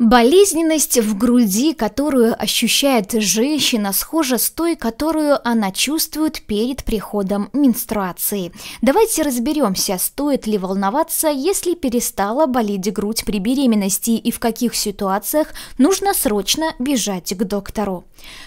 Болезненность в груди, которую ощущает женщина, схожа с той, которую она чувствует перед приходом менструации. Давайте разберемся, стоит ли волноваться, если перестала болеть грудь при беременности и в каких ситуациях нужно срочно бежать к доктору.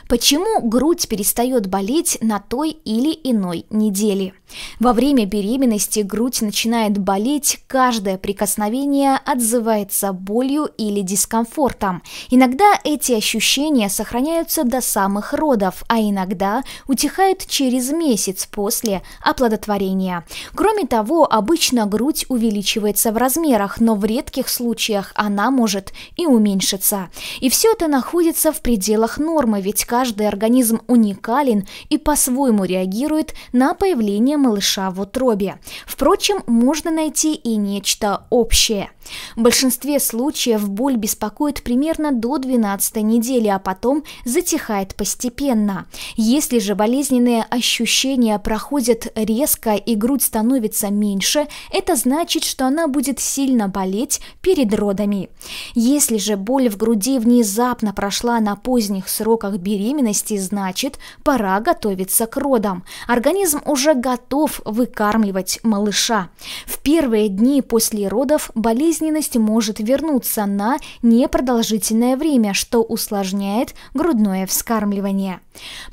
Почему грудь перестает болеть на той или иной неделе? Во время беременности грудь начинает болеть, каждое прикосновение отзывается болью или дискомфортом дискомфортом. Иногда эти ощущения сохраняются до самых родов, а иногда утихают через месяц после оплодотворения. Кроме того, обычно грудь увеличивается в размерах, но в редких случаях она может и уменьшиться. И все это находится в пределах нормы, ведь каждый организм уникален и по-своему реагирует на появление малыша в утробе. Впрочем, можно найти и нечто общее. В большинстве случаев боль беспокоит беспокоит примерно до 12 недели, а потом затихает постепенно. Если же болезненные ощущения проходят резко и грудь становится меньше, это значит, что она будет сильно болеть перед родами. Если же боль в груди внезапно прошла на поздних сроках беременности, значит, пора готовиться к родам. Организм уже готов выкармливать малыша. В первые дни после родов болезненность может вернуться на не непродолжительное время, что усложняет грудное вскармливание.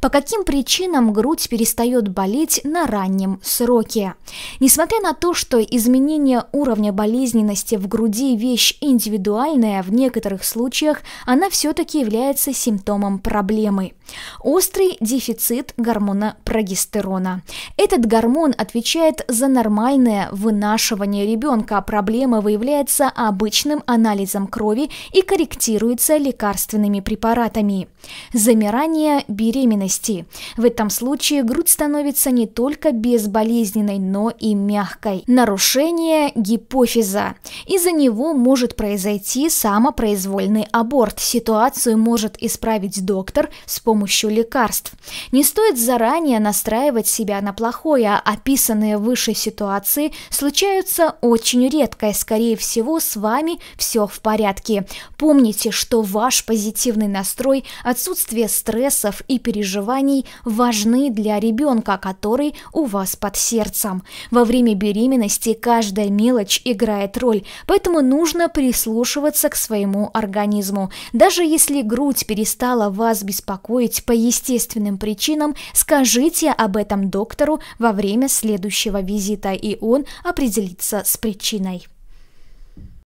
По каким причинам грудь перестает болеть на раннем сроке? Несмотря на то, что изменение уровня болезненности в груди – вещь индивидуальная, в некоторых случаях она все-таки является симптомом проблемы. Острый дефицит гормона прогестерона. Этот гормон отвечает за нормальное вынашивание ребенка. А проблема выявляется обычным анализом крови и корректируется лекарственными препаратами. Замирание без беременности. В этом случае грудь становится не только безболезненной, но и мягкой. Нарушение гипофиза. Из-за него может произойти самопроизвольный аборт. Ситуацию может исправить доктор с помощью лекарств. Не стоит заранее настраивать себя на плохое, описанные выше ситуации случаются очень редко и, скорее всего, с вами все в порядке. Помните, что ваш позитивный настрой, отсутствие стрессов и переживаний важны для ребенка, который у вас под сердцем. Во время беременности каждая мелочь играет роль, поэтому нужно прислушиваться к своему организму. Даже если грудь перестала вас беспокоить по естественным причинам, скажите об этом доктору во время следующего визита, и он определится с причиной.